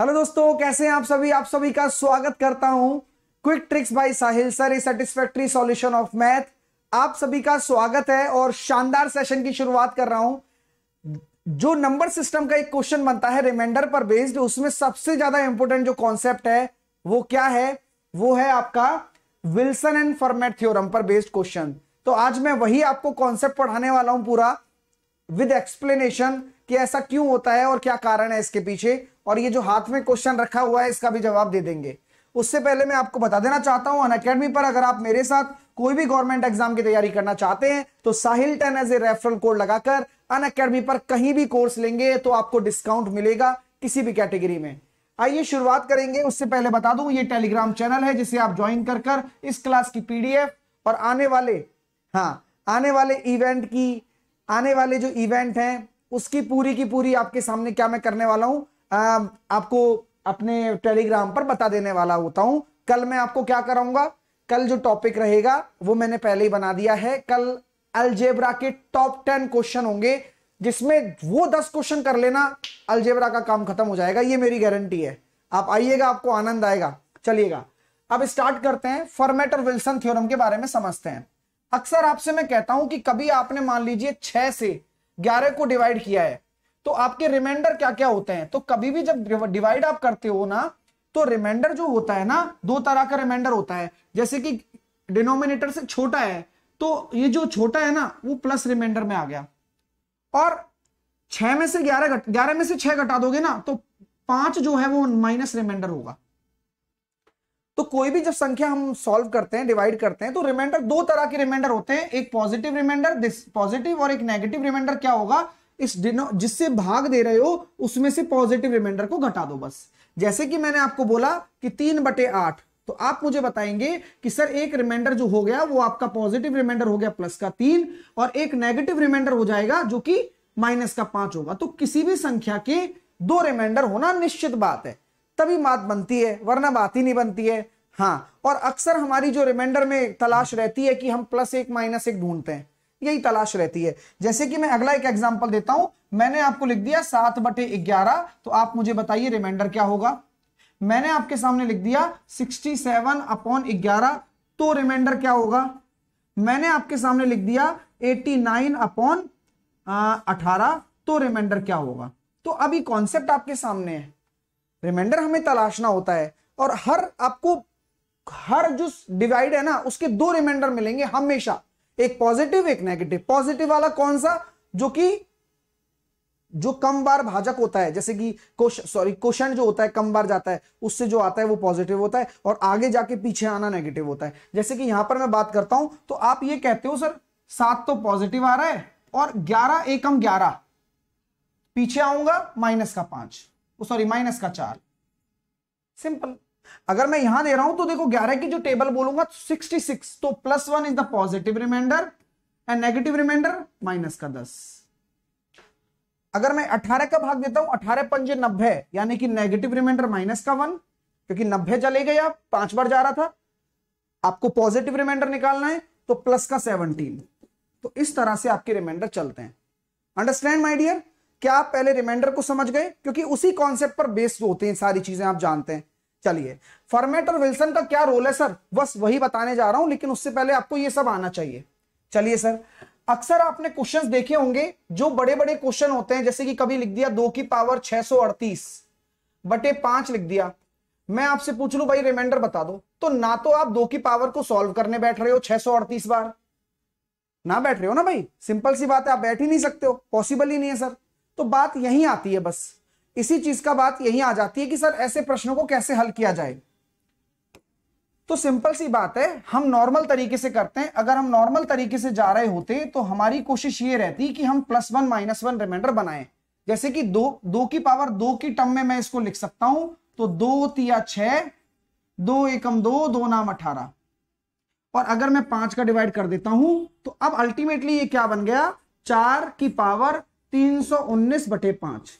Hello दोस्तों कैसे हैं आप सभी आप सभी का स्वागत करता हूं quick tricks by Sahil sir a satisfactory solution of math आप सभी का स्वागत है और शानदार सेशन की शुरुआत कर रहा हूं जो नंबर सिस्टम का एक क्वेश्चन बनता है रिमाइंडर पर बेस्ड उसमें सबसे ज्यादा इंपॉर्टेंट जो कॉन्सेप्ट है वो क्या है वो है आपका विल्सन एंड फॉर्मेट थ्योरम पर बेस्ड क्वेश्चन तो आज मैं वही आपको कॉन्सेप्ट पढ़ाने वाला हूं पूरा विद एक्सप्लेनेशन कि ऐसा क्यों होता है और क्या कारण है इसके पीछे और ये जो हाथ में क्वेश्चन रखा हुआ है इसका भी जवाब दे देंगे उससे पहले मैं आपको बता देना चाहता हूं अनकेडमी पर अगर आप मेरे साथ कोई भी गवर्नमेंट एग्जाम की तैयारी करना चाहते हैं तो Sahil ten as a referral code लगाकर अनकेडमी पर कहीं भी कोर्स लेंगे तो आपको डिस्काउंट मिलेगा किसी भी कैटेगरी में आइए शुरुआत करेंगे उससे पहले बता दूं ये टेलीग्राम चैनल है जिसे आप ज्वाइन कर कर इस क्लास की पीडीएफ और आने वाले हाँ आने वाले इवेंट की आने वाले जो इवेंट हैं उसकी पूरी की पूरी आपके सामने क्या मैं करने वाला आ, आपको अपने टेलीग्राम पर बता देने वाला होता हूं कल मैं आपको क्या कराऊंगा कल जो टॉपिक रहेगा वो मैंने पहले ही बना दिया है कल अलजेबरा के टॉप टेन क्वेश्चन होंगे जिसमें वो दस क्वेश्चन कर लेना अलजेबरा का काम खत्म हो जाएगा ये मेरी गारंटी है आप आइएगा आपको आनंद आएगा चलिएगा अब स्टार्ट करते हैं फॉर्मेट और विल्सन थ्योरम के बारे में समझते हैं अक्सर आपसे मैं कहता हूं कि कभी आपने मान लीजिए छह से ग्यारह को डिवाइड किया है तो आपके रिमाइंडर क्या क्या होते हैं तो कभी भी जब डिवाइड आप करते हो ना तो रिमाइंडर जो होता है ना दो तरह का रिमाइंडर होता है जैसे कि डिनोमिनेटर से छोटा है तो ये जो छोटा है ना वो प्लस रिमाइंडर में आ गया और छह में से ग्यारह ग्यारह में से छह घटा दोगे ना तो पांच जो है वो माइनस रिमाइंडर होगा तो कोई भी जब संख्या हम सॉल्व करते हैं डिवाइड करते हैं तो रिमाइंडर दो तरह के रिमाइंडर होते हैं एक पॉजिटिव रिमाइंडर दिस पॉजिटिव और एक नेगेटिव रिमाइंडर क्या होगा इस जिससे भाग दे रहे हो उसमें से पॉजिटिव रिमाइंडर को घटा दो बस जैसे कि मैंने आपको बोला कि तीन बटे आठ तो आप मुझे बताएंगे कि सर एक रिमाइंडर जो हो गया वो आपका पॉजिटिव रिमाइंडर हो गया प्लस का तीन और एक नेगेटिव रिमाइंडर हो जाएगा जो कि माइनस का पांच होगा तो किसी भी संख्या के दो रिमाइंडर होना निश्चित बात है तभी बात बनती है वरना बात ही नहीं बनती है हाँ और अक्सर हमारी जो रिमाइंडर में तलाश रहती है कि हम प्लस एक माइनस एक ढूंढते हैं यही तलाश रहती है जैसे कि मैं अगला एक एग्जाम्पल देता हूं मैंने आपको लिख दिया सात बटे ग्यारह तो आप मुझे बताइए रिमाइंडर क्या होगा मैंने आपके सामने लिख दिया सिक्सटी सेवन अपॉन ग्यारह तो रिमाइंडर क्या होगा मैंने आपके सामने लिख दिया एटी नाइन अपॉन अठारह तो रिमाइंडर क्या होगा तो अभी कॉन्सेप्ट आपके सामने है रिमाइंडर हमें तलाशना होता है और हर आपको हर जो डिवाइड है ना उसके दो रिमाइंडर मिलेंगे हमेशा एक पॉजिटिव एक नेगेटिव पॉजिटिव वाला कौन सा जो कि जो कम बार भाजक होता है जैसे कि सॉरी क्वेश्चन जो होता है कम बार जाता है उससे जो आता है वो पॉजिटिव होता है और आगे जाके पीछे आना नेगेटिव होता है जैसे कि यहां पर मैं बात करता हूं तो आप ये कहते हो सर सात तो पॉजिटिव आ रहा है और ग्यारह एकम ग्यारह पीछे आऊंगा माइनस का पांच सॉरी माइनस का चार सिंपल अगर मैं यहां दे रहा हूं तो देखो ग्यारह की जो टेबल बोलूंगा सिक्सटी सिक्स तो plus one is the positive remainder and negative remainder minus का दस अगर मैं अठारह का भाग देता हूं अठारह पंजे नब्बे यानी कि नेगेटिव रिमाइंडर माइनस का वन क्योंकि नब्बे चले गए आप पांच बार जा रहा था आपको पॉजिटिव रिमाइंडर निकालना है तो प्लस का सेवनटीन तो इस तरह से आपके रिमाइंडर चलते हैं अंडरस्टैंड माई डियर क्या आप पहले रिमाइंडर को समझ गए क्योंकि उसी कॉन्सेप्ट पर बेस्ड होते हैं सारी चीजें आप जानते हैं चलिए फॉर्मेट और विल्सन का क्या रोल है सर बस वही बताने जा रहा हूं लेकिन उससे पहले आपको ये सब आना चाहिए चलिए सर अक्सर आपने क्वेश्चंस देखे होंगे जो बड़े बड़े क्वेश्चन होते हैं जैसे कि कभी लिख दिया दो की पावर छह सौ अड़तीस बटे पांच लिख दिया मैं आपसे पूछ लू भाई रिमाइंडर बता दो तो ना तो आप दो की पावर को सॉल्व करने बैठ रहे हो छह सौ अड़तीस बार ना बैठ रहे हो ना भाई सिंपल सी बात है आप बैठ ही नहीं सकते हो पॉसिबल ही नहीं है सर तो बात यही आती है बस इसी चीज का बात यही आ जाती है कि सर ऐसे प्रश्नों को कैसे हल किया जाए तो सिंपल सी बात है हम नॉर्मल तरीके से करते हैं अगर हम नॉर्मल तरीके से जा रहे होते तो हमारी कोशिश ये रहती कि हम plus one minus one remainder बनाए जैसे कि दो दो की पावर दो की टर्म में मैं इसको लिख सकता हूं तो दो तिया छ दो एकम दो दो नाम अठारह और अगर मैं पांच का डिवाइड कर देता हूं तो अब अल्टीमेटली ये क्या बन गया चार की पावर तीन बटे पांच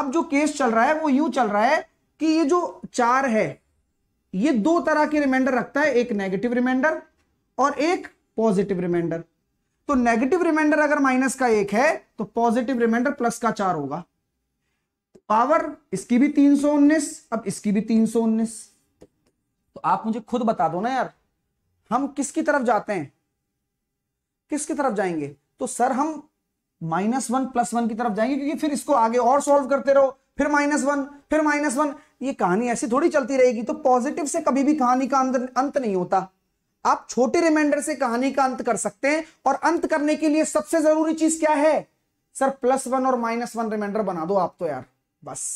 अब जो केस चल रहा है वो यूं चल रहा है कि ये जो चार है ये दो तरह के रिमाइंडर रखता है एक नेगेटिव रिमाइंडर और एक पॉजिटिव रिमाइंडर तो नेगेटिव रिमाइंडर अगर माइनस का एक है तो पॉजिटिव रिमाइंडर प्लस का चार होगा पावर इसकी भी तीन सौ उन्नीस अब इसकी भी तीन सौ उन्नीस तो आप मुझे खुद बता दो ना यार हम किसकी तरफ जाते हैं किसकी तरफ जाएंगे तो सर हम माइनस वन प्लस वन की तरफ जाएंगे क्योंकि फिर इसको आगे और सॉल्व करते रहो फिर माइनस वन फिर माइनस वन ये कहानी ऐसी थोड़ी चलती रहेगी तो पॉजिटिव से कभी भी कहानी का अंत नहीं होता आप छोटे रिमाइंडर से कहानी का अंत कर सकते हैं और अंत करने के लिए सबसे जरूरी चीज क्या है सर प्लस वन और माइनस वन रिमाइंडर बना दो आप तो यार बस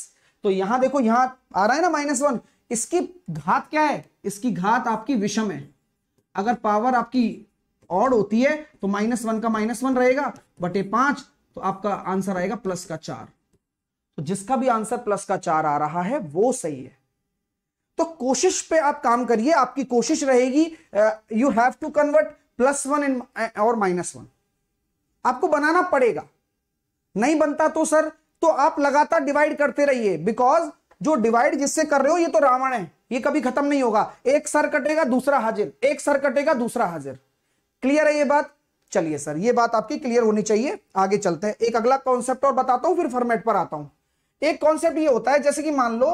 तो यहां देखो यहां आ रहा है ना माइनस वन इसकी घात क्या है इसकी घात आपकी विषम है अगर पावर आपकी ऑड होती है तो माइनस वन का माइनस वन रहेगा बटे पांच तो आपका आंसर आएगा प्लस का चार तो जिसका भी आंसर प्लस का चार आ रहा है वो सही है तो कोशिश पे आप काम करिए आपकी कोशिश रहेगी you have to convert plus one in और माइनस वन आपको बनाना पड़ेगा नहीं बनता तो सर तो आप लगातार डिवाइड करते रहिए बिकॉज जो डिवाइड जिससे कर रहे हो ये तो रावण है ये कभी खत्म नहीं होगा एक सर कटेगा दूसरा हाजिर एक सर कटेगा दूसरा हाजिर क्लियर है ये बात चलिए सर ये बात आपकी क्लियर होनी चाहिए आगे चलते हैं एक अगला कॉन्सेप्ट और बताता हूं फिर फॉर्मेट पर आता हूं एक कॉन्सेप्ट ये होता है जैसे कि मान लो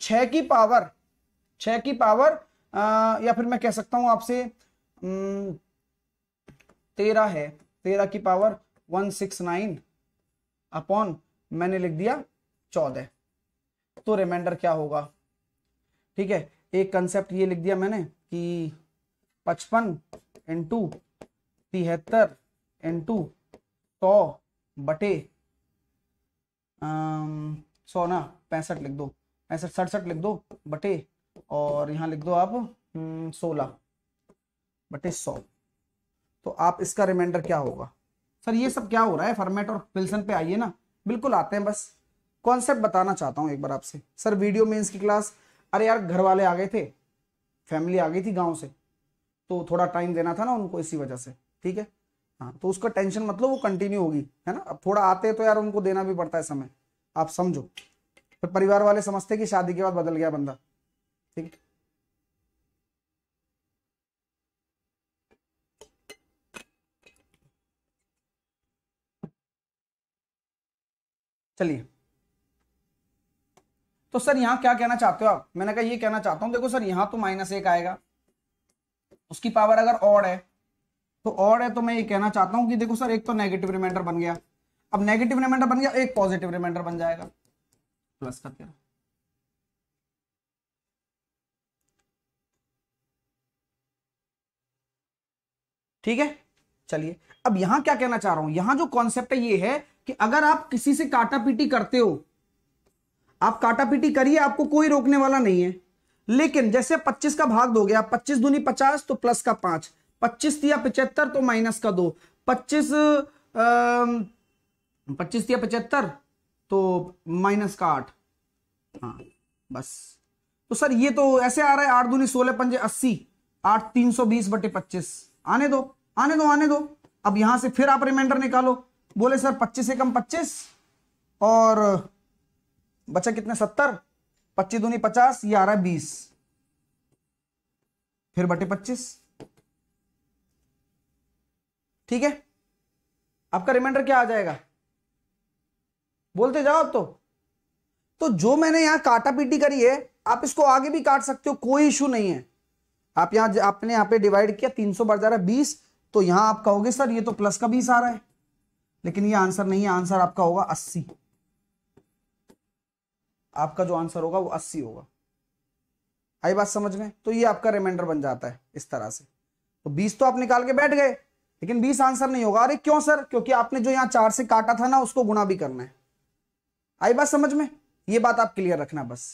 छ की पावर छ की पावर आ, या फिर मैं कह सकता हूं आपसे तेरह है तेरह की power one six nine upon मैंने लिख दिया चौदह तो रिमाइंडर क्या होगा ठीक है एक कंसेप्ट ये लिख दिया मैंने कि पचपन इंटू तिहत्तर इंटू सौ बटे सौ ना पैंसठ लिख दो पैंसठ सड़सठ लिख दो बटे और यहाँ लिख दो आप हम्म, सोलह बटे सौ तो आप इसका रिमाइंडर क्या होगा सर ये सब क्या हो रहा है फॉर्मेट और विल्सन पे आइए ना बिल्कुल आते हैं बस कॉन्सेप्ट बताना चाहता हूँ एक बार आपसे सर वीडियो मेंस की क्लास अरे यार घर वाले आ गए थे फैमिली आ गई थी गांव से तो थोड़ा टाइम देना था ना उनको इसी वजह से ठीक है हाँ तो उसका टेंशन मतलब वो कंटिन्यू होगी है ना अब थोड़ा आते हैं तो यार उनको देना भी पड़ता है समय आप समझो फिर तो परिवार वाले समझते कि शादी के बाद बदल गया बंदा ठीक है चलिए तो सर यहाँ क्या कहना चाहते हो आप मैंने कहा ये कहना चाहता हूँ देखो सर यहाँ तो माइनस एक आएगा उसकी पावर अगर ऑड है तो ऑड है तो मैं ये कहना चाहता हूँ कि देखो सर एक तो नेगेटिव रिमाइंडर बन गया अब नेगेटिव रिमाइंडर बन गया एक पॉजिटिव रिमाइंडर बन जाएगा प्लस का तेरह ठीक है चलिए अब यहां क्या कहना चाह रहा हूं यहां जो कॉन्सेप्ट है ये है कि अगर आप किसी से काटा पीटी करते हो आप काटा पीटी करिए आपको कोई रोकने वाला नहीं है लेकिन जैसे 25 का भाग दोगे आप 25 दूनी 50 तो प्लस का 5 25 दिया 75 तो माइनस का दो 25 पच्चीस दिया पचहत्तर तो माइनस का आठ हाँ बस तो सर ये तो ऐसे आ रहा है आठ दूनी सोलह पंजे अस्सी आठ तीन सौ बीस बटे पच्चीस आने दो आने दो आने दो अब यहां से फिर आप रिमाइंडर निकालो बोले सर पच्चीस एकम कम पच्चीस और बचा कितने सत्तर पच्चीस दूनी पचास ये आ रहा है बीस फिर बटे पच्चीस ठीक है आपका रिमाइंडर क्या आ जाएगा बोलते जाओ तो तो जो मैंने यहां काटा पीटी करी है आप इसको आगे भी काट सकते हो कोई इशू नहीं है आप यहां आपने यहां पे डिवाइड किया 300 बढ़ जा रहा है बीस तो यहां आप कहोगे सर ये तो प्लस का बीस आ रहा है लेकिन ये आंसर नहीं है आंसर आपका होगा अस्सी आपका जो आंसर होगा वो अस्सी होगा आई बात समझ में तो ये आपका रिमाइंडर बन जाता है इस तरह से तो बीस तो आप निकाल के बैठ गए लेकिन बीस आंसर नहीं होगा अरे क्यों सर क्योंकि आपने जो यहाँ चार से काटा था ना उसको गुना भी करना है आई बात समझ में ये बात आप क्लियर रखना बस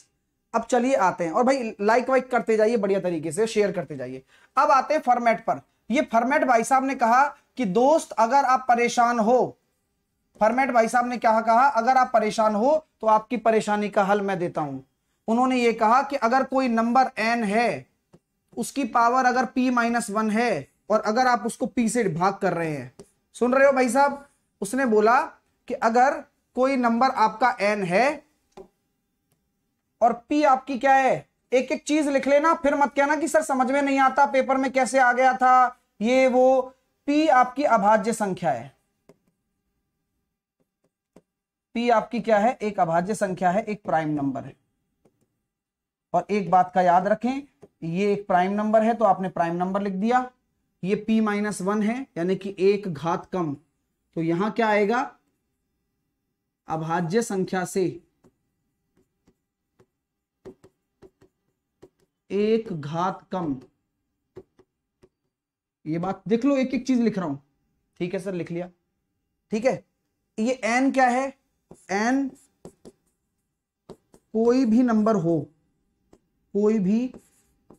अब चलिए आते हैं और भाई लाइक वाइक करते जाइए बढ़िया तरीके से शेयर करते जाइए अब आते हैं फॉर्मेट पर ये फॉर्मेट भाई साहब ने कहा कि दोस्त अगर आप परेशान हो फॉर्मेट भाई साहब ने क्या कहा अगर आप परेशान हो तो आपकी परेशानी का हल मैं देता हूं उन्होंने ये कहा कि अगर कोई नंबर एन है उसकी पावर अगर पी माइनस वन है और अगर आप उसको पी से भाग कर रहे हैं सुन रहे हो भाई साहब उसने बोला कि अगर कोई नंबर आपका एन है और पी आपकी क्या है एक एक चीज लिख लेना फिर मत कहना कि सर समझ में नहीं आता पेपर में कैसे आ गया था ये वो पी आपकी अभाज्य संख्या है पी आपकी क्या है एक अभाज्य संख्या है एक प्राइम नंबर है और एक बात का याद रखें ये एक प्राइम नंबर है तो आपने प्राइम नंबर लिख दिया ये p माइनस वन है यानी कि एक घात कम तो यहां क्या आएगा अभाज्य संख्या से एक घात कम ये बात देख लो एक एक चीज लिख रहा हूं ठीक है सर लिख लिया ठीक है ये एन क्या है एन कोई भी नंबर हो कोई भी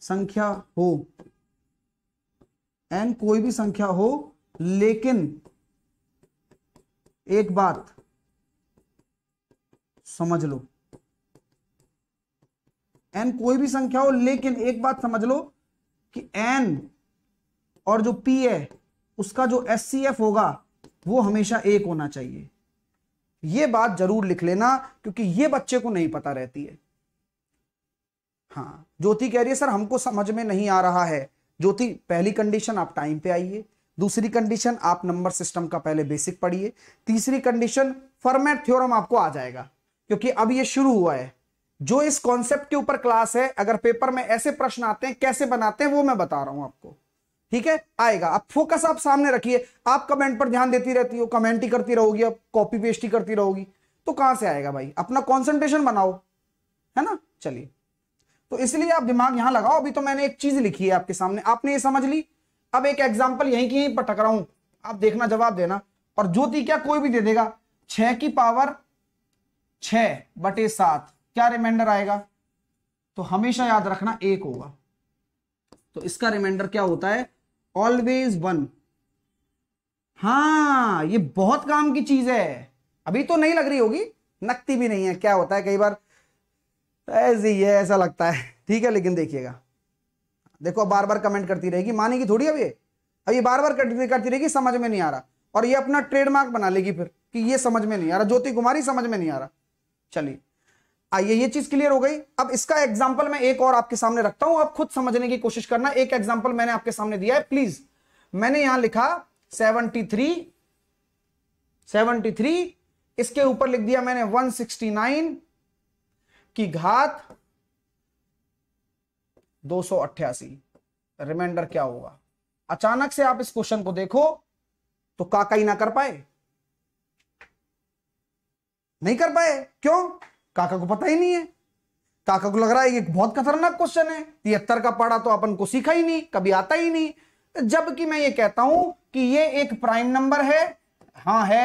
संख्या हो एन कोई भी संख्या हो लेकिन एक बात समझ लो एन कोई भी संख्या हो लेकिन एक बात समझ लो कि एन और जो पी है उसका जो एस होगा वो हमेशा एक होना चाहिए ये बात जरूर लिख लेना क्योंकि ये बच्चे को नहीं पता रहती है हाँ ज्योति कह रही है सर हमको समझ में नहीं आ रहा है ज्योति पहली कंडीशन आप टाइम पे आइए दूसरी कंडीशन आप नंबर सिस्टम का पहले बेसिक पढ़िए तीसरी कंडीशन फॉर्मेट थ्योरम आपको आ जाएगा क्योंकि अब ये शुरू हुआ है जो इस कॉन्सेप्ट के ऊपर क्लास है अगर पेपर में ऐसे प्रश्न आते हैं कैसे बनाते हैं वो मैं बता रहा हूं आपको ठीक है आएगा आप फोकस आप सामने रखिए आप कमेंट पर ध्यान देती रहती हो कमेंट ही करती रहोगी आप कॉपी पेस्ट ही करती रहोगी तो कहां से आएगा भाई अपना कॉन्सेंट्रेशन बनाओ है ना चलिए तो इसलिए आप दिमाग यहां लगाओ अभी तो मैंने एक चीज लिखी है आपके सामने आपने ये समझ ली अब एक एग्जाम्पल यहीं की यहीं पर टकरा हूं आप देखना जवाब देना और ज्योति क्या कोई भी दे देगा छह की पावर छ बटे सात क्या रिमाइंडर आएगा तो हमेशा याद रखना एक होगा तो इसका रिमाइंडर क्या होता है ऑलवेज वन हाँ ये बहुत काम की चीज है अभी तो नहीं लग रही होगी नकती भी नहीं है क्या होता है कई बार ऐसे ही है ऐसा लगता है ठीक है लेकिन देखिएगा देखो बार बार कमेंट करती रहेगी मानेगी थोड़ी अब ये बार बार करती रहेगी समझ में नहीं आ रहा और ये अपना ट्रेडमार्क बना लेगी फिर कि ये समझ में नहीं आ रहा ज्योति कुमारी समझ में नहीं आ रहा चलिए आइए ये चीज क्लियर हो गई अब इसका एग्जाम्पल मैं एक और आपके सामने रखता हूं आप खुद समझने की कोशिश करना एक एग्जाम्पल मैंने आपके सामने दिया है प्लीज मैंने यहां लिखा सेवनटी थ्री सेवनटी थ्री इसके ऊपर लिख दिया मैंने वन नाइन की घात दो रिमाइंडर क्या होगा अचानक से आप इस क्वेश्चन को देखो तो काका ही ना कर पाए नहीं कर पाए क्यों काका को पता ही नहीं है काका को लग रहा है ये बहुत खतरनाक क्वेश्चन है तिहत्तर का पढ़ा तो अपन को सीखा ही नहीं कभी आता ही नहीं जबकि मैं ये कहता हूं कि ये एक प्राइम नंबर है हाँ है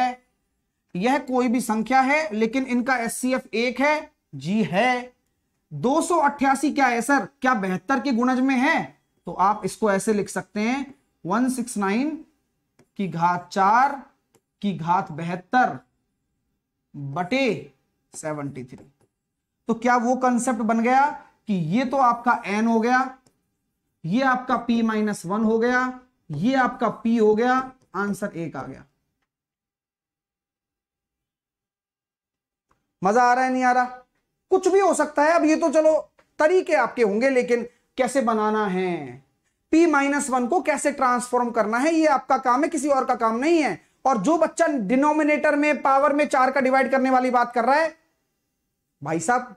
यह कोई भी संख्या है लेकिन इनका एस सी एफ एक है जी है दो क्या है सर क्या बेहतर के गुणज में है तो आप इसको ऐसे लिख सकते हैं 169 की घात चार की घात बेहतर बटे सेवेंटी थ्री तो क्या वो कंसेप्ट बन गया कि ये तो आपका एन हो गया ये आपका पी माइनस वन हो गया ये आपका पी हो गया आंसर एक आ गया मजा आ रहा है नहीं आ रहा कुछ भी हो सकता है अब ये तो चलो तरीके आपके होंगे लेकिन कैसे बनाना है पी माइनस वन को कैसे ट्रांसफॉर्म करना है ये आपका काम है किसी और का काम नहीं है और जो बच्चा डिनोमिनेटर में पावर में चार का डिवाइड करने वाली बात कर रहा है भाई साहब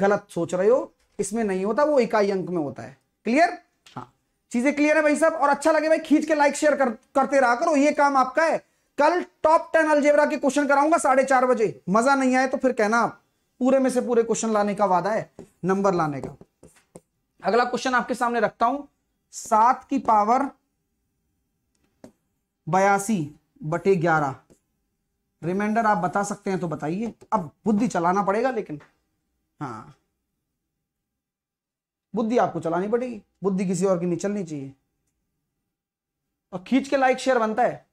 गलत सोच रहे हो इसमें नहीं होता वो इकाई अंक में होता है क्लियर हाँ चीजें क्लियर है भाई साहब और अच्छा लगे भाई खींच के लाइक शेयर कर, करते रहा करो ये काम आपका है कल टॉप टेन अलजेबरा के क्वेश्चन कराऊंगा साढ़े चार बजे मजा नहीं आए तो फिर कहना आप पूरे में से पूरे क्वेश्चन लाने का वादा है नंबर लाने का अगला क्वेश्चन आपके सामने रखता हूं सात की पावर बयासी बटे ग्यारह रिमाइंडर आप बता सकते हैं तो बताइए अब बुद्धि चलाना पड़ेगा लेकिन हाँ बुद्धि आपको चलानी पड़ेगी बुद्धि किसी और की नहीं चलनी चाहिए और खींच के लाइक शेयर बनता है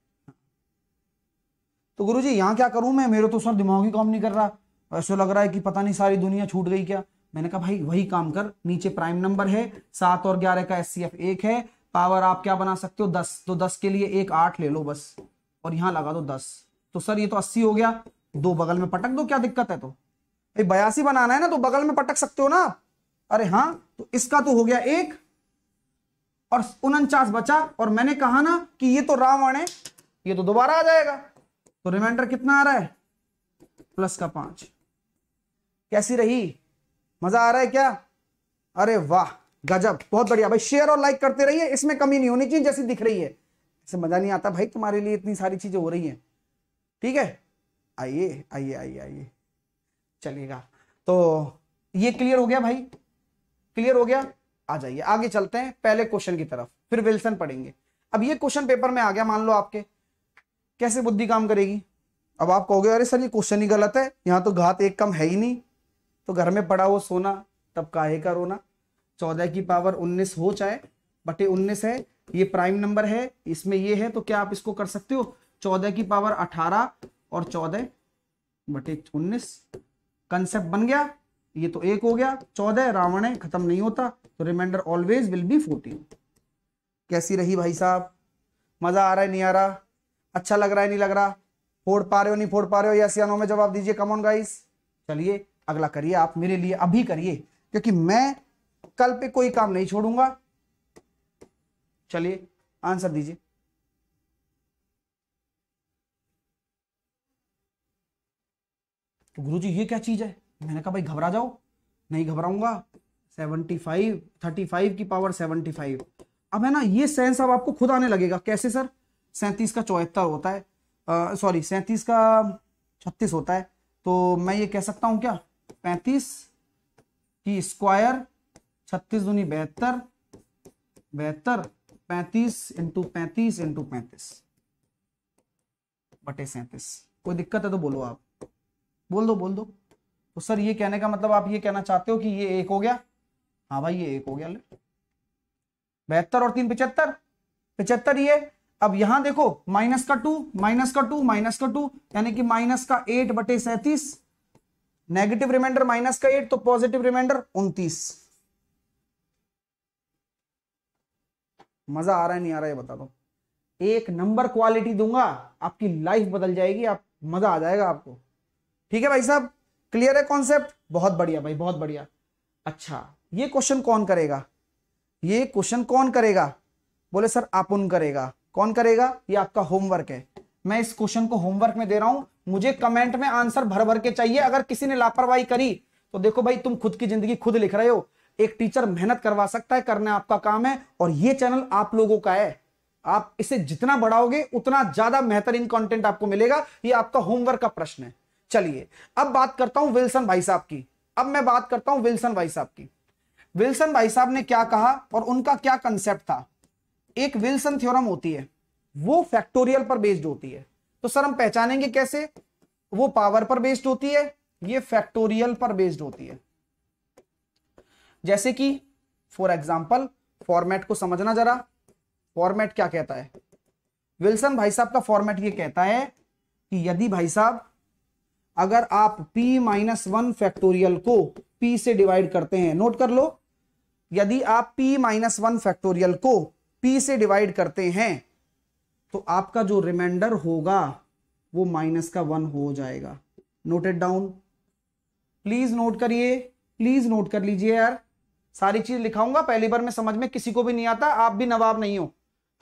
तो गुरु जी यहां क्या करूं मैं मेरे तो उसमें दिमाग ही काम नहीं कर रहा ऐसा लग रहा है कि पता नहीं सारी दुनिया छूट गई क्या मैंने कहा भाई वही काम कर नीचे प्राइम नंबर है सात और ग्यारह का एस सी एफ एक है पावर आप क्या बना सकते हो दस तो दस के लिए एक आठ ले लो बस और यहां लगा दो दस तो सर ये तो अस्सी हो गया दो बगल में पटक दो क्या दिक्कत है तो बयासी बनाना है ना तो बगल में पटक सकते हो ना आप अरे हाँ तो इसका तो हो गया एक और उनचास बचा और मैंने कहा ना कि ये तो रावण है ये तो दोबारा आ जाएगा तो रिमाइंडर कितना आ रहा है प्लस का पांच कैसी रही मजा आ रहा है क्या अरे वाह गजब बहुत बढ़िया भाई शेयर और लाइक करते रहिए इसमें कमी नहीं होनी चाहिए जैसी दिख रही है इससे मजा नहीं आता भाई तुम्हारे लिए इतनी सारी चीजें हो रही हैं ठीक है आइए आइए आइए आइए चलेगा तो ये क्लियर हो गया भाई क्लियर हो गया आ जाइए आगे चलते हैं पहले क्वेश्चन की तरफ फिर विल्सन पढ़ेंगे अब ये क्वेश्चन पेपर में आ गया मान लो आपके कैसे बुद्धि काम करेगी अब आप कहोगे अरे सर ये क्वेश्चन ही गलत है यहां तो घात एक कम है ही नहीं तो घर में पड़ा वो सोना तब काहे का रोना चौदह की पावर उन्नीस हो चाहे बटे उन्नीस है ये प्राइम नंबर है इसमें ये है तो क्या आप इसको कर सकते हो चौदह की पावर अठारह और चौदह बटे उन्नीस कंसेप्ट बन गया ये तो एक हो गया चौदह रावण खत्म नहीं होता तो remainder always will be fourteen कैसी रही भाई साहब मजा आ रहा है नहीं आ रहा अच्छा लग रहा है नहीं लग रहा फोड़ पा रहे हो नहीं फोड़ पा रहे हो या नो में जवाब दीजिए कमॉन गाइस चलिए अगला करिए आप मेरे लिए अभी करिए क्योंकि मैं कल पे कोई काम नहीं छोड़ूंगा चलिए आंसर दीजिए तो गुरु जी ये क्या चीज़ है मैंने कहा भाई घबरा जाओ नहीं घबराऊंगा सेवनटी फाइव थर्टी फाइव की पावर सेवनटी फाइव अब है ना ये सेंस अब आपको खुद आने लगेगा कैसे सर सैंतीस का चौहत्तर होता है सॉरी सैंतीस का छत्तीस होता है तो मैं ये कह सकता हूं क्या पैंतीस की स्क्वायर छत्तीस दूनी बेहतर बहत्तर पैंतीस इंटू पैंतीस इंटू पैंतीस बटे सैंतीस कोई दिक्कत है तो बोलो आप बोल दो बोल दो तो सर ये कहने का मतलब आप ये कहना चाहते हो कि ये एक हो गया हाँ भाई ये एक हो गया ले बहत्तर और तीन पिचहत्तर पिचहत्तर ये अब यहां देखो माइनस का टू माइनस का टू माइनस का टू यानी कि माइनस का एट बटे सैतीस नेगेटिव रिमाइंडर माइनस का एट तो पॉजिटिव रिमाइंडर उन्तीस मजा आ रहा है नहीं आ रहा है बता दो एक नंबर क्वालिटी दूंगा आपकी लाइफ बदल जाएगी आप मजा आ जाएगा आपको ठीक है भाई साहब क्लियर है कॉन्सेप्ट बहुत बढ़िया भाई बहुत बढ़िया अच्छा ये क्वेश्चन कौन करेगा ये क्वेश्चन कौन करेगा बोले सर आप उन करेगा कौन करेगा ये आपका होमवर्क है मैं इस क्वेश्चन को होमवर्क में दे रहा हूं मुझे कमेंट में आंसर भर भर के चाहिए अगर किसी ने लापरवाही करी तो देखो भाई तुम खुद की जिंदगी खुद लिख रहे हो एक टीचर मेहनत करवा सकता है करना आपका काम है और ये चैनल आप लोगों का है आप इसे जितना बढ़ाओगे उतना ज्यादा बेहतरीन कंटेंट आपको मिलेगा ये आपका होमवर्क का प्रश्न है चलिए अब बात करता हूं विल्सन भाई साहब की अब मैं बात करता हूं विल्सन भाई साहब की विल्सन भाई साहब ने क्या कहा और उनका क्या कंसेप्ट था एक विल्सन थ्योरम होती है वो फैक्टोरियल पर बेस्ड होती है तो सर हम पहचानेंगे कैसे वो पावर पर बेस्ड होती है ये फैक्टोरियल पर बेस्ड होती है जैसे कि फॉर एग्जाम्पल फॉर्मेट को समझना जरा फॉर्मेट क्या कहता है विल्सन भाई साहब का फॉर्मेट ये कहता है कि यदि भाई साहब अगर आप p माइनस वन फैक्टोरियल को p से डिवाइड करते हैं नोट कर लो यदि आप p माइनस वन फैक्टोरियल को p से डिवाइड करते हैं तो आपका जो रिमाइंडर होगा वो माइनस का वन हो जाएगा नोटेड डाउन प्लीज नोट करिए प्लीज नोट कर लीजिए यार सारी चीज लिखाऊंगा पहली बार में समझ में किसी को भी नहीं आता आप भी नवाब नहीं हो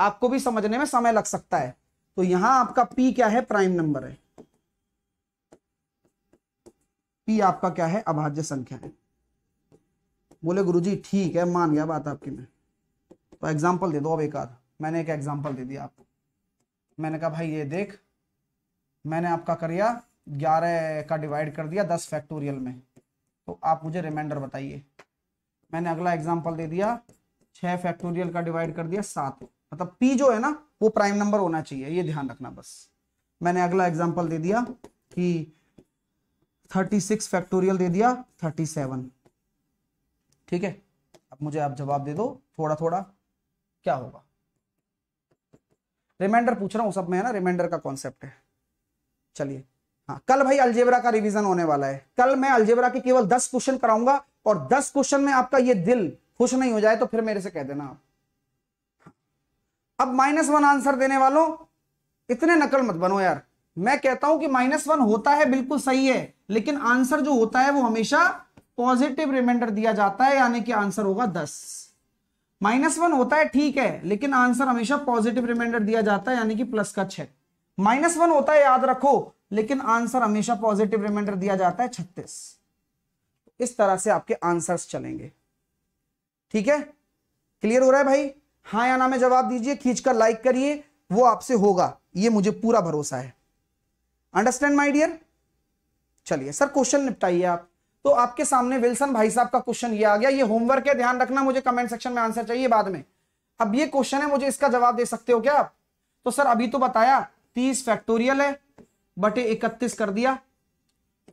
आपको भी समझने में समय लग सकता है तो यहां आपका पी क्या है प्राइम नंबर है पी आपका क्या है अभाज्य संख्या है बोले गुरुजी ठीक है मान गया बात आपकी मैं तो एग्जाम्पल दे दो अब एक आध मैंने एक एग्जाम्पल दे दिया आपको मैंने कहा भाई ये देख मैंने आपका कर दिया ग्यारह का डिवाइड कर दिया दस फैक्टोरियल में तो आप मुझे रिमाइंडर बताइए मैंने अगला एग्जाम्पल दे दिया छह फैक्टोरियल का डिवाइड कर दिया सात मतलब पी जो है ना वो प्राइम नंबर होना चाहिए ये ध्यान रखना बस मैंने अगला एग्जाम्पल दे दिया कि थर्टी सिक्स फैक्टोरियल दे दिया थर्टी सेवन ठीक है अब मुझे आप जवाब दे दो थोड़ा थोड़ा क्या होगा रिमाइंडर पूछ रहा हूं सब मैं ना रिमाइंडर का कॉन्सेप्ट है चलिए हाँ कल भाई अल्जेबरा का रिवीजन होने वाला है कल मैं अल्जेबरा के केवल दस क्वेश्चन कराऊंगा और दस क्वेश्चन में आपका ये दिल खुश नहीं हो जाए तो फिर मेरे से कह देना आप हाँ। अब माइनस वन आंसर देने वालों इतने नकल मत बनो यार मैं कहता हूं कि माइनस वन होता है बिल्कुल सही है लेकिन आंसर जो होता है वो हमेशा पॉजिटिव रिमाइंडर दिया जाता है यानी कि आंसर होगा दस माइनस वन होता है ठीक है लेकिन आंसर हमेशा पॉजिटिव रिमाइंडर दिया जाता है यानी कि प्लस का छह माइनस वन होता है याद रखो लेकिन आंसर हमेशा पॉजिटिव रिमाइंडर दिया जाता है छत्तीस इस तरह से आपके आंसर चलेंगे ठीक है क्लियर हो रहा है भाई हाँ या ना में जवाब दीजिए खींचकर लाइक करिए वो आपसे होगा ये मुझे पूरा भरोसा है अंडरस्टैंड माय डियर चलिए सर क्वेश्चन निपटाइए आप तो आपके सामने विल्सन भाई साहब का क्वेश्चन ये आ गया ये होमवर्क है ध्यान रखना मुझे कमेंट सेक्शन में आंसर चाहिए बाद में अब ये क्वेश्चन है मुझे इसका जवाब दे सकते हो क्या आप तो सर अभी तो बताया तीस फैक्टोरियल है बटे इकतीस कर दिया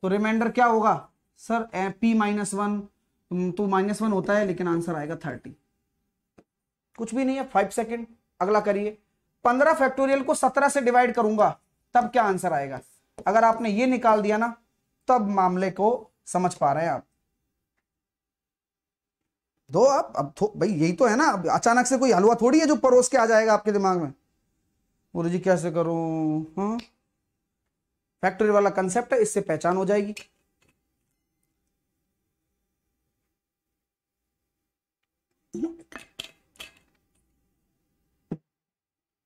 तो रिमाइंडर क्या होगा sir a P minus one तो माइनस वन होता है लेकिन आंसर आएगा थर्टी कुछ भी नहीं है फाइव सेकेंड अगला करिए पंद्रह फैक्टोरियल को सत्रह से डिवाइड करूंगा तब क्या आंसर आएगा अगर आपने ये निकाल दिया ना तब मामले को समझ पा रहे हैं आप दो आप अब भाई यही तो है ना अब अचानक से कोई हलवा थोड़ी है जो परोस के आ जाएगा आपके दिमाग में गुरु जी कैसे करूं हाँ फैक्ट्री वाला कंसेप्ट है इससे पहचान हो जाएगी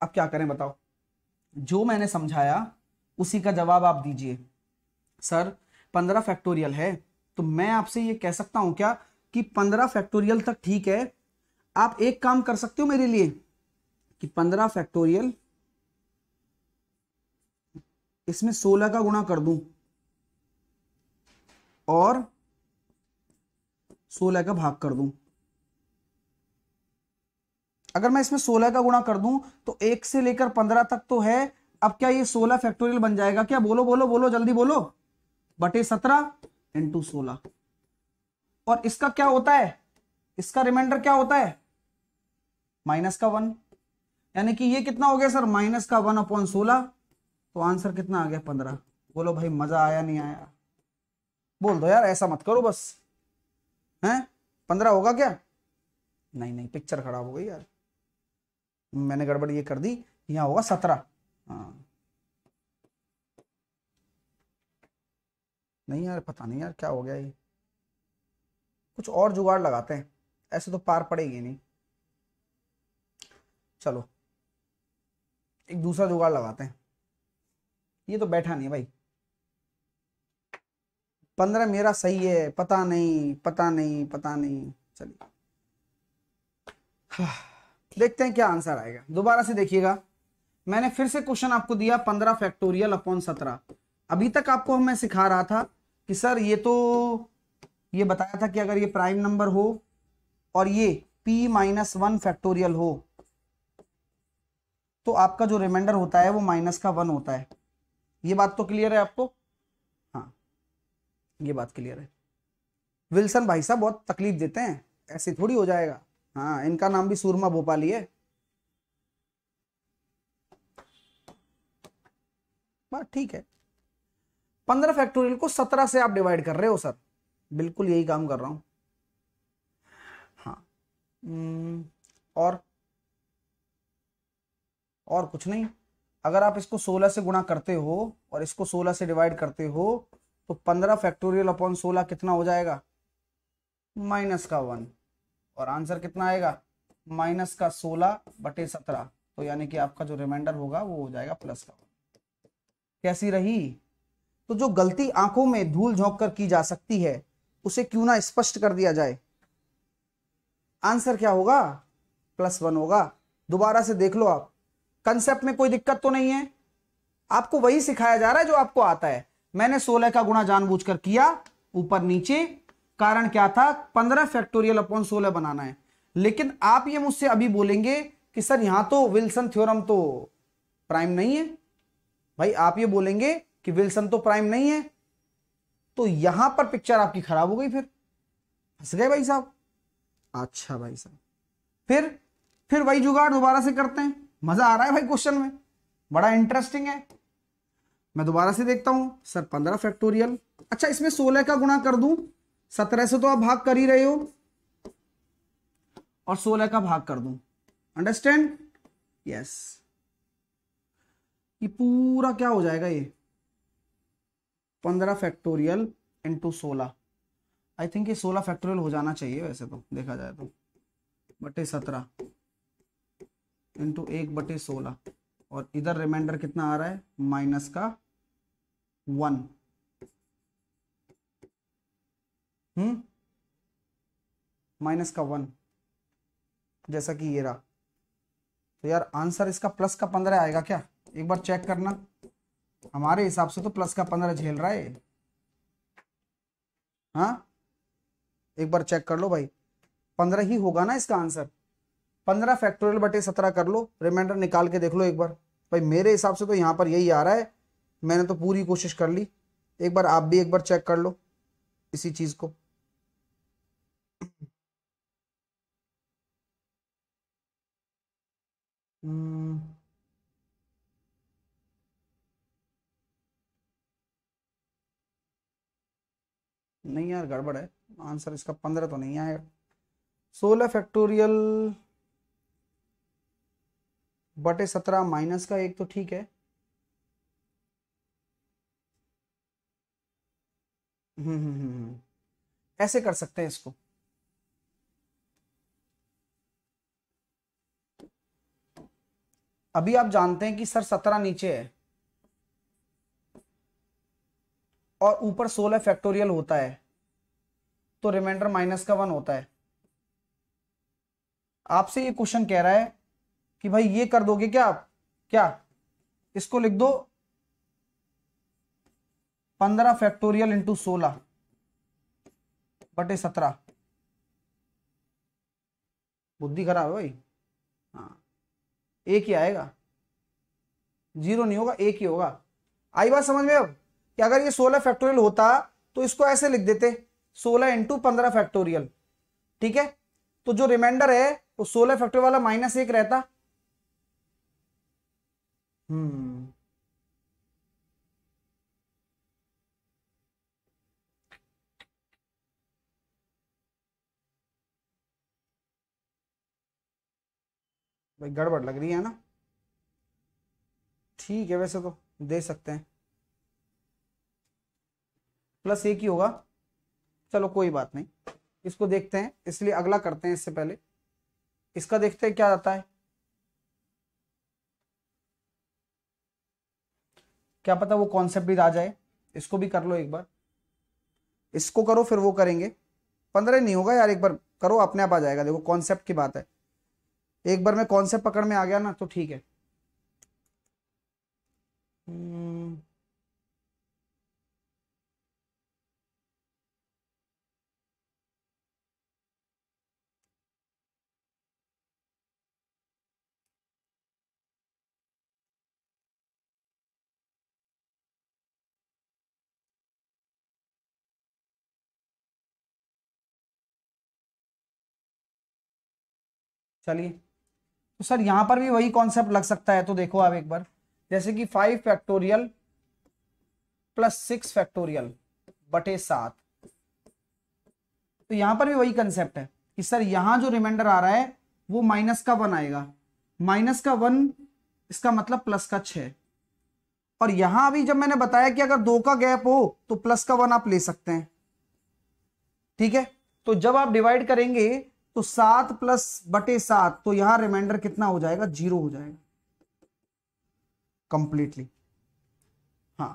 अब क्या करें बताओ जो मैंने समझाया उसी का जवाब आप दीजिए सर पंद्रह फैक्टोरियल है तो मैं आपसे ये कह सकता हूं क्या कि पंद्रह फैक्टोरियल तक ठीक है आप एक काम कर सकते हो मेरे लिए कि पंद्रह फैक्टोरियल इसमें सोलह का गुणा कर दूं और सोलह का भाग कर दूं अगर मैं इसमें सोलह का गुणा कर दूं तो एक से लेकर पंद्रह तक तो है अब क्या ये सोलह फैक्टोरियल बन जाएगा क्या बोलो बोलो बोलो जल्दी बोलो बटे सत्रह इंटू सोलह और इसका क्या होता है इसका रिमाइंडर क्या होता है माइनस का वन यानी कि ये कितना हो गया सर माइनस का वन अपॉन सोलह तो आंसर कितना आ गया पंद्रह बोलो भाई मजा आया नहीं आया बोल दो यार ऐसा मत करो बस हैं पंद्रह होगा क्या नहीं नहीं पिक्चर खराब हो गई यार मैंने गड़बड़ ये कर दी यहां होगा सत्रह हाँ नहीं यार पता नहीं यार क्या हो गया ये कुछ और जुगाड़ लगाते हैं ऐसे तो पार पड़ेगी नहीं चलो एक दूसरा जुगाड़ लगाते हैं ये तो बैठा नहीं भाई पंद्रह मेरा सही है पता नहीं पता नहीं पता नहीं चलिए हाँ। देखते हैं क्या आंसर आएगा दोबारा से देखिएगा मैंने फिर से क्वेश्चन आपको दिया पंद्रह फैक्टोरियल अपॉन सत्रह अभी तक आपको मैं सिखा रहा था कि सर ये तो ये बताया था कि अगर ये प्राइम नंबर हो और ये p माइनस वन फैक्टोरियल हो तो आपका जो रिमाइंडर होता है वो माइनस का वन होता है ये बात तो क्लियर है आपको हाँ ये बात क्लियर है विल्सन भाई साहब बहुत तकलीफ देते हैं ऐसे थोड़ी हो जाएगा हाँ इनका नाम भी सूरमा भोपाली है बात हाँ, ठीक है पंद्रह फैक्टोरियल को सत्रह से आप डिवाइड कर रहे हो सर बिल्कुल यही काम कर रहा हूं हाँ हम्म, और और कुछ नहीं अगर आप इसको सोलह से गुणा करते हो और इसको सोलह से डिवाइड करते हो तो पंद्रह फैक्टोरियल अपॉन सोलह कितना हो जाएगा माइनस का वन और आंसर कितना आएगा माइनस का सोलह बटे सत्रह तो यानी कि आपका जो रिमाइंडर होगा वो हो जाएगा प्लस का कैसी रही तो जो गलती आंखों में धूल झोंक कर की जा सकती है उसे क्यों ना स्पष्ट कर दिया जाए आंसर क्या होगा प्लस वन होगा दोबारा से देख लो आप कंसेप्ट में कोई दिक्कत तो नहीं है आपको वही सिखाया जा रहा है जो आपको आता है मैंने सोलह का गुणा जानबूझकर किया ऊपर नीचे कारण क्या था पंद्रह फैक्टोरियल अपॉन सोलह बनाना है लेकिन आप ये मुझसे अभी बोलेंगे कि सर यहां तो विल्सन थ्योरम तो प्राइम नहीं है भाई आप ये बोलेंगे कि विल्सन तो प्राइम नहीं है तो यहां पर पिक्चर आपकी खराब हो गई फिर फंस गए भाई साहब अच्छा भाई साहब फिर फिर वही जुगाड़ दोबारा से करते हैं मजा आ रहा है भाई क्वेश्चन में बड़ा इंटरेस्टिंग है मैं दोबारा से देखता हूं सर पंद्रह फैक्टोरियल अच्छा इसमें सोलह का गुणा कर दूं सत्रह से तो आप भाग कर ही रहे हो और सोलह का भाग कर दूं अंडरस्टैंड यस yes. ये पूरा क्या हो जाएगा ये पंद्रह फैक्टोरियल इंटू सोलह आई थिंक ये सोलह फैक्टोरियल हो जाना चाहिए वैसे तो देखा जाए तो बटे सत्रह इंटू एक बटे सोलह और इधर रिमाइंडर कितना आ रहा है माइनस का वन हम्म माइनस का वन जैसा कि ये रहा तो यार आंसर इसका प्लस का पंद्रह आएगा क्या एक बार चेक करना हमारे हिसाब से तो प्लस का पंद्रह झेल रहा है हाँ एक बार चेक कर लो भाई पंद्रह ही होगा ना इसका आंसर पंद्रह फैक्टोरियल बटे सत्रह कर लो रिमाइंडर निकाल के देख लो एक बार भाई मेरे हिसाब से तो यहाँ पर यही आ रहा है मैंने तो पूरी कोशिश कर ली एक बार आप भी एक बार चेक कर लो इसी चीज को हम्म नहीं यार गड़बड़ है आंसर इसका पंद्रह तो नहीं आएगा सोलह फैक्टोरियल बटे सत्रह माइनस का एक तो ठीक है हम्म, हम्म, हम्म, हम्म ऐसे कर सकते हैं इसको अभी आप जानते हैं कि सर सत्रह नीचे है और ऊपर सोलह फैक्टोरियल होता है तो रिमाइंडर माइनस का वन होता है आपसे ये क्वेश्चन कह रहा है कि भाई ये कर दोगे क्या आप क्या इसको लिख दो पंद्रह फैक्टोरियल इंटू सोलह बटे सत्रह बुद्धि खराब है भाई हाँ एक ही आएगा जीरो नहीं होगा एक ही होगा आई बात समझ में अब कि अगर ये सोलह फैक्टोरियल होता तो इसको ऐसे लिख देते सोलह इंटू पंद्रह फैक्टोरियल ठीक है तो जो रिमाइंडर है वो सोलह फैक्टोरियल वाला माइनस एक रहता हम्म गड़बड़ लग रही है ना ठीक है वैसे तो दे सकते हैं प्लस एक ही होगा चलो कोई बात नहीं इसको देखते हैं इसलिए अगला करते हैं इससे पहले इसका देखते हैं क्या आता है क्या पता वो कॉन्सेप्ट भी आ जाए इसको भी कर लो एक बार इसको करो फिर वो करेंगे पंद्रह नहीं होगा यार एक बार करो अपने आप आ जाएगा देखो कॉन्सेप्ट की बात है एक बार में कॉन्सेप्ट पकड़ में आ गया ना तो ठीक है hmm. चलिए तो सर यहां पर भी वही कॉन्सेप्ट लग सकता है तो देखो आप एक बार जैसे कि five factorial plus six factorial बटे सात तो यहां पर भी वही कंसेप्ट है कि सर यहां जो रिमाइंडर आ रहा है वो माइनस का वन आएगा माइनस का वन इसका मतलब प्लस का छ और यहां अभी जब मैंने बताया कि अगर दो का गैप हो तो प्लस का वन आप ले सकते हैं ठीक है तो जब आप डिवाइड करेंगे तो सात प्लस बटे सात तो यहां रिमाइंडर कितना हो जाएगा जीरो हो जाएगा कंप्लीटली हाँ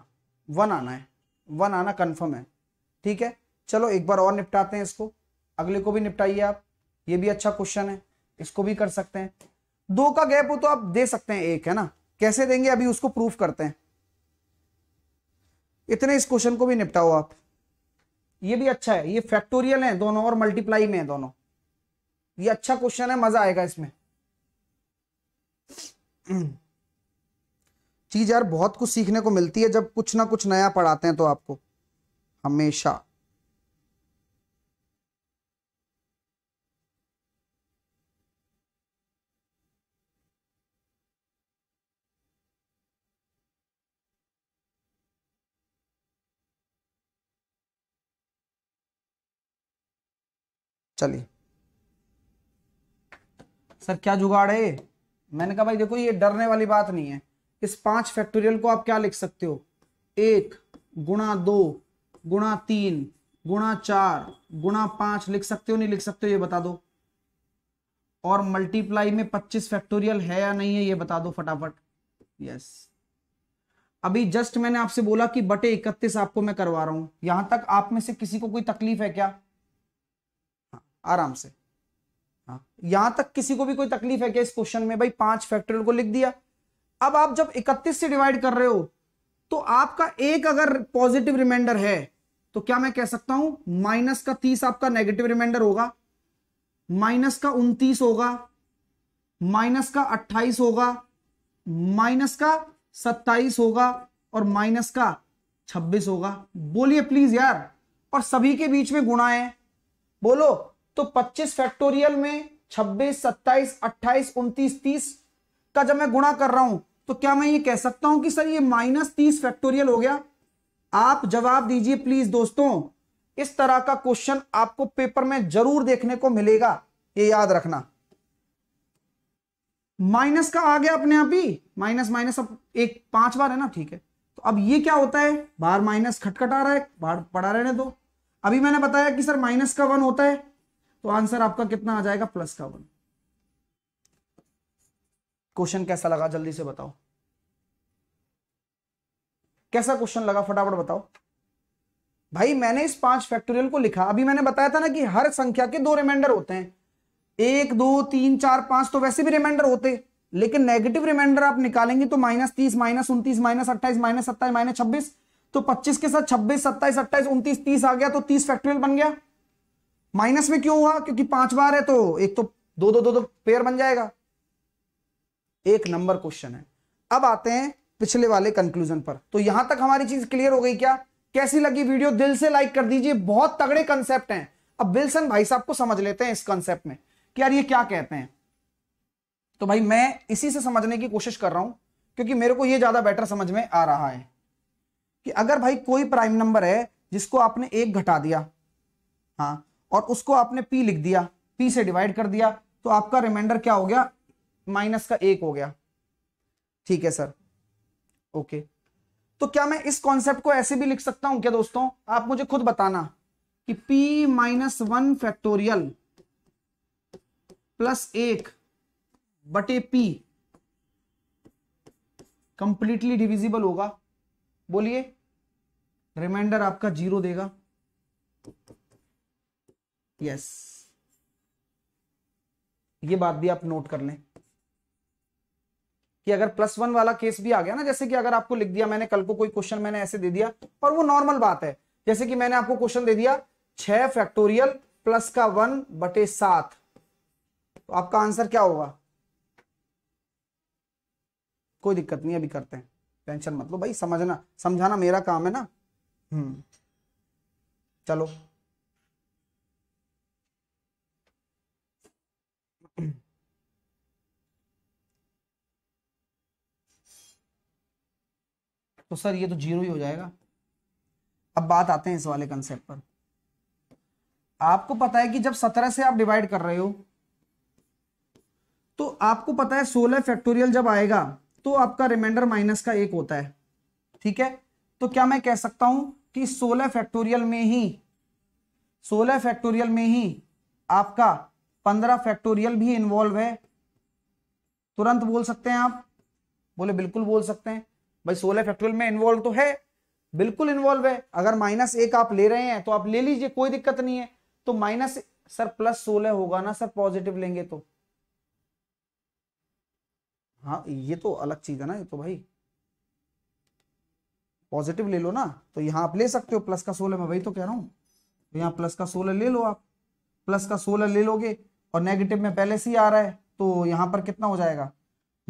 वन आना है वन आना कंफर्म है ठीक है चलो एक बार और निपटाते हैं इसको अगले को भी निपटाइए आप ये भी अच्छा क्वेश्चन है इसको भी कर सकते हैं दो का गैप हो तो आप दे सकते हैं एक है ना कैसे देंगे अभी उसको प्रूफ करते हैं इतने इस क्वेश्चन को भी निपटाओ आप ये भी अच्छा है ये फैक्टोरियल है दोनों और मल्टीप्लाई में है दोनों ये अच्छा क्वेश्चन है मजा आएगा इसमें चीज यार बहुत कुछ सीखने को मिलती है जब कुछ ना कुछ नया पढ़ाते हैं तो आपको हमेशा चलिए सर क्या जुगाड़ है मैंने कहा भाई देखो ये डरने वाली बात नहीं है इस पांच फैक्टोरियल को आप क्या लिख सकते हो एक गुणा दो गुणा तीन गुणा चार गुणा पांच लिख सकते हो नहीं लिख सकते हो ये बता दो और मल्टीप्लाई में पच्चीस फैक्टोरियल है या नहीं है ये बता दो फटाफट यस अभी जस्ट मैंने आपसे बोला कि बटे इकतीस आपको मैं करवा रहा हूं यहां तक आप में से किसी को कोई तकलीफ है क्या हाँ, आराम से हाँ। यहां तक किसी को भी कोई तकलीफ है क्या इस क्वेश्चन में भाई पांच फैक्टोरियल को लिख दिया अब आप जब इकतीस से डिवाइड कर रहे हो तो आपका एक अगर पॉजिटिव रिमाइंडर है तो क्या मैं कह सकता हूं माइनस का तीस आपका नेगेटिव रिमाइंडर होगा माइनस का उनतीस होगा माइनस का अट्ठाईस होगा माइनस का सत्ताईस होगा और माइनस का छब्बीस होगा बोलिए प्लीज यार और सभी के बीच में गुणा है बोलो तो 25 फैक्टोरियल में 26, 27, 28, 29, 30 का जब मैं गुणा कर रहा हूं तो क्या मैं ये कह सकता हूं कि सर ये माइनस तीस फैक्टोरियल हो गया आप जवाब दीजिए प्लीज दोस्तों इस तरह का क्वेश्चन आपको पेपर में जरूर देखने को मिलेगा ये याद रखना माइनस का आ गया अपने आप ही माइनस माइनस अब एक पांच बार है ना ठीक है तो अब ये क्या होता है बार माइनस खटखट आ रहा है बाहर पड़ा रहने दो अभी मैंने बताया कि सर माइनस का वन होता है तो आंसर आपका कितना आ जाएगा प्लस का वन क्वेश्चन कैसा लगा जल्दी से बताओ कैसा क्वेश्चन लगा फटाफट बताओ भाई मैंने इस पांच फैक्टोरियल को लिखा अभी मैंने बताया था ना कि हर संख्या के दो रिमाइंडर होते हैं एक दो तीन चार पांच तो वैसे भी रिमाइंडर होते लेकिन नेगेटिव रिमाइंडर आप निकालेंगे तो माइनस तीस माइनस उन्तीस माइनस अट्ठाईस माइनस सत्ताईस माइनस छब्बीस तो पच्चीस के साथ छब्बीस सत्ताईस अट्ठाईस उन्तीस तीस आ गया तो तीस फैक्टोरियल बन गया माइनस में क्यों हुआ क्योंकि पांच बार है तो एक तो दो दो दो दो पेयर बन जाएगा एक नंबर क्वेश्चन है अब आते हैं पिछले वाले कंक्लूजन पर तो यहां तक हमारी चीज क्लियर हो गई क्या कैसी लगी वीडियो दिल से लाइक कर दीजिए बहुत तगड़े कंसेप्ट हैं अब विल्सन भाई साहब को समझ लेते हैं इस कंसेप्ट में कि यार ये क्या कहते हैं तो भाई मैं इसी से समझने की कोशिश कर रहा हूं क्योंकि मेरे को ये ज्यादा बेटर समझ में आ रहा है कि अगर भाई कोई प्राइम नंबर है जिसको आपने एक घटा दिया हाँ और उसको आपने पी लिख दिया पी से डिवाइड कर दिया तो आपका रिमाइंडर क्या हो गया माइनस का एक हो गया ठीक है सर ओके तो क्या मैं इस कॉन्सेप्ट को ऐसे भी लिख सकता हूं क्या दोस्तों आप मुझे खुद बताना कि p minus one factorial plus एक बटे पी कंप्लीटली डिविजिबल होगा बोलिए रिमाइंडर आपका जीरो देगा यस ये बात भी आप नोट कर लें कि अगर प्लस वन वाला केस भी आ गया ना जैसे कि अगर आपको लिख दिया मैंने कल को कोई क्वेश्चन मैंने ऐसे दे दिया और वो नॉर्मल बात है जैसे कि मैंने आपको क्वेश्चन दे दिया छह फैक्टोरियल प्लस का वन बटे सात तो आपका आंसर क्या होगा कोई दिक्कत नहीं अभी करते हैं टेंशन मत लो भाई समझना समझाना मेरा काम है ना हम्म चलो तो सर ये तो जीरो ही हो जाएगा अब बात आते हैं इस वाले कंसेप्ट पर आपको पता है कि जब सत्रह से आप डिवाइड कर रहे हो तो आपको पता है सोलह फैक्टोरियल जब आएगा तो आपका रिमाइंडर माइनस का एक होता है ठीक है तो क्या मैं कह सकता हूं कि सोलह फैक्टोरियल में ही सोलह फैक्टोरियल में ही आपका पंद्रह फैक्टोरियल भी इन्वॉल्व है तुरंत बोल सकते हैं आप बोले बिल्कुल बोल सकते हैं भाई सोलह फैक्टोरियल में इन्वॉल्व तो है बिल्कुल इन्वॉल्व है अगर माइनस एक आप ले रहे हैं तो आप ले लीजिए कोई दिक्कत नहीं है तो माइनस सर प्लस सोलह होगा ना सर पॉजिटिव लेंगे तो हाँ ये तो अलग चीज है ना ये तो भाई पॉजिटिव ले लो ना तो यहां आप ले सकते हो प्लस का सोलह मैं वही तो कह रहा हूं तो यहां प्लस का सोलह ले लो आप प्लस का सोलह ले लोगे और नेगेटिव में पहले से ही आ रहा है तो यहां पर कितना हो जाएगा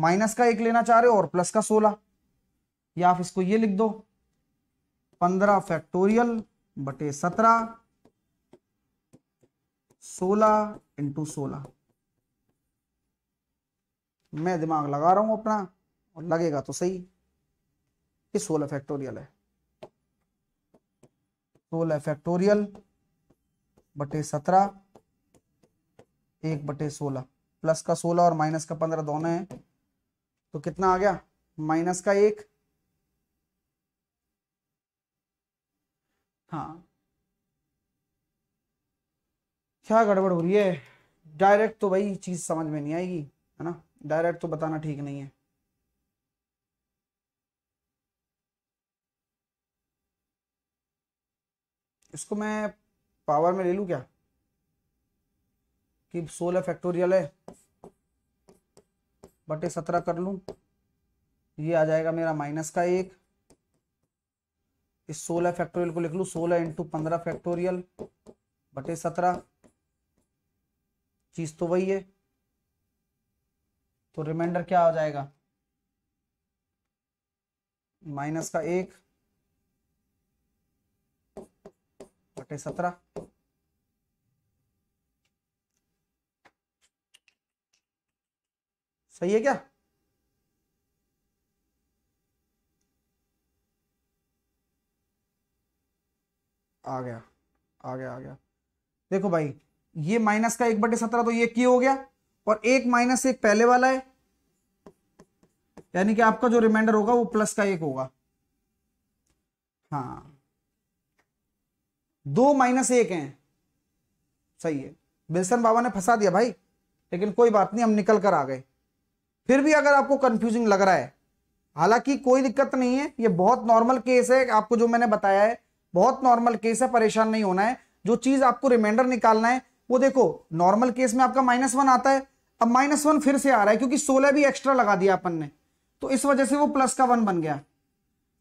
माइनस का एक लेना चाह रहे हो और प्लस का सोलह या आप इसको ये लिख दो पंद्रह फैक्टोरियल बटे सत्रह सोलह इंटू सोलह मैं दिमाग लगा रहा हूं अपना और लगेगा तो सही ये सोलह फैक्टोरियल है सोलह फैक्टोरियल बटे सत्रह एक बटे सोलह प्लस का सोलह और माइनस का पंद्रह दोनों है तो कितना आ गया माइनस का एक हाँ क्या गड़बड़ हो रही है डायरेक्ट तो वही चीज समझ में नहीं आएगी है ना डायरेक्ट तो बताना ठीक नहीं है इसको मैं पावर में ले लू क्या कि सोलह फैक्टोरियल है बटे सत्रह कर लू ये आ जाएगा मेरा माइनस का एक इस 16 फैक्टोरियल को लिख लू 16 इंटू पंद्रह फैक्टोरियल बटे सत्रह चीज तो वही है तो रिमाइंडर क्या हो जाएगा माइनस का एक बटे सत्रह सही है क्या आ गया आ गया आ गया देखो भाई ये माइनस का एक बटे सत्रह तो ये की हो गया और एक माइनस एक पहले वाला है यानी कि आपका जो रिमाइंडर होगा वो प्लस का एक होगा हाँ दो माइनस एक है सही है बिल्सन बाबा ने फंसा दिया भाई लेकिन कोई बात नहीं हम निकल कर आ गए फिर भी अगर आपको कंफ्यूजिंग लग रहा है हालांकि कोई दिक्कत नहीं है ये बहुत नॉर्मल केस है आपको जो मैंने बताया है बहुत नॉर्मल केस है परेशान नहीं होना है जो चीज आपको रिमाइंडर निकालना है वो देखो नॉर्मल केस में आपका माइनस वन आता है अब माइनस वन फिर से आ रहा है क्योंकि सोलह भी एक्स्ट्रा लगा दिया अपन ने तो इस वजह से वो प्लस का वन बन गया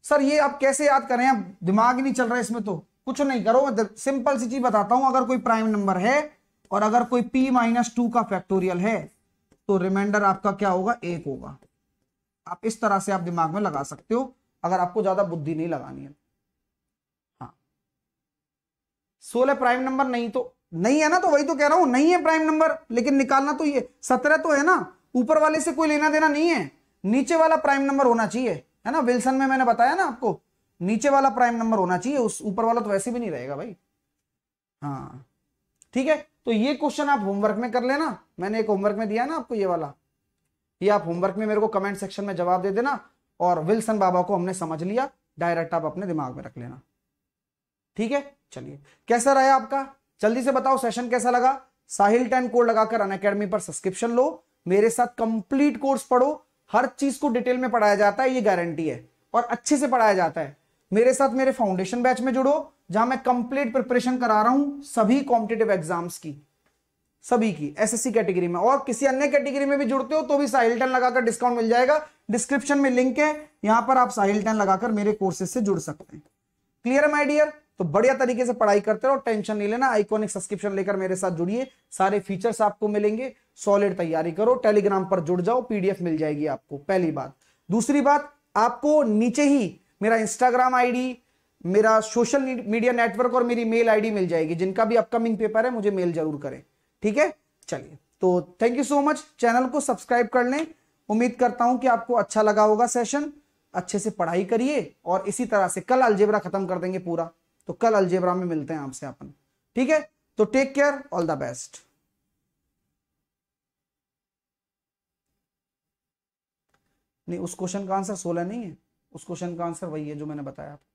सर ये आप कैसे याद करें आप दिमाग नहीं चल रहा है इसमें तो कुछ नहीं करो मैं सिंपल सी चीज बताता हूं अगर कोई प्राइम नंबर है और अगर कोई पी माइनस टू का फैक्टोरियल है तो रिमाइंडर आपका क्या होगा एक होगा आप इस तरह से आप दिमाग में लगा सकते हो अगर आपको ज्यादा बुद्धि नहीं लगानी है सोलह प्राइम नंबर नहीं तो नहीं है ना तो वही तो कह रहा हूं नहीं है प्राइम नंबर लेकिन निकालना तो ये सत्रह तो है ना ऊपर वाले से कोई लेना देना नहीं है नीचे वाला प्राइम नंबर होना चाहिए है ना विल्सन में मैंने बताया ना आपको नीचे वाला प्राइम नंबर होना चाहिए उस ऊपर वाला तो वैसे भी नहीं रहेगा भाई हाँ ठीक है तो ये क्वेश्चन आप होमवर्क में कर लेना मैंने एक होमवर्क में दिया ना आपको ये वाला ये आप होमवर्क में मेरे को कमेंट सेक्शन में जवाब दे देना और विल्सन बाबा को हमने समझ लिया डायरेक्ट आप अपने दिमाग में रख लेना ठीक है चलिए कैसा रहा आपका जल्दी से बताओ सेशन कैसा लगा साहिल टेन कोड लगाकर अन अकेडमी पर सब्सक्रिप्शन लो मेरे साथ कंप्लीट कोर्स पढ़ो हर चीज को डिटेल में पढ़ाया जाता है ये गारंटी है और अच्छे से पढ़ाया जाता है मेरे साथ मेरे फाउंडेशन बैच में जुड़ो जहां मैं कंप्लीट प्रिपरेशन करा रहा हूं सभी कॉम्पिटेटिव एग्जाम्स की सभी की एसएससी कैटेगरी में और किसी अन्य कैटेगरी में भी जुड़ते हो तो भी साहिल टन लगाकर डिस्काउंट मिल जाएगा डिस्क्रिप्शन में लिंक है यहां पर आप साहिल टन लगाकर मेरे कोर्सेज से जुड़ सकते हैं क्लियर माइडियर डियर तो बढ़िया तरीके से पढ़ाई करते रहो टेंशन नहीं लेना आइकॉनिक सब्सक्रिप्शन लेकर मेरे साथ जुड़िए सारे फीचर्स आपको मिलेंगे सॉलिड तैयारी करो टेलीग्राम पर जुड़ जाओ पीडीएफ मिल जाएगी आपको पहली बात दूसरी बात आपको नीचे ही मेरा इंस्टाग्राम आईडी मेरा सोशल मीडिया नेटवर्क और मेरी मेल आईडी मिल जाएगी जिनका भी अपकमिंग पेपर है मुझे मेल जरूर करें ठीक है चलिए तो thank you so much channel को सब्सक्राइब कर लें उम्मीद करता हूं कि आपको अच्छा लगा होगा सेशन अच्छे से पढ़ाई करिए और इसी तरह से कल अलजेबरा खत्म कर देंगे पूरा तो कल अलजेबरा में मिलते हैं आपसे अपन ठीक है तो take care all the best नहीं उस क्वेश्चन का आंसर सोलह नहीं है उस क्वेश्चन का आंसर वही है जो मैंने बताया आपको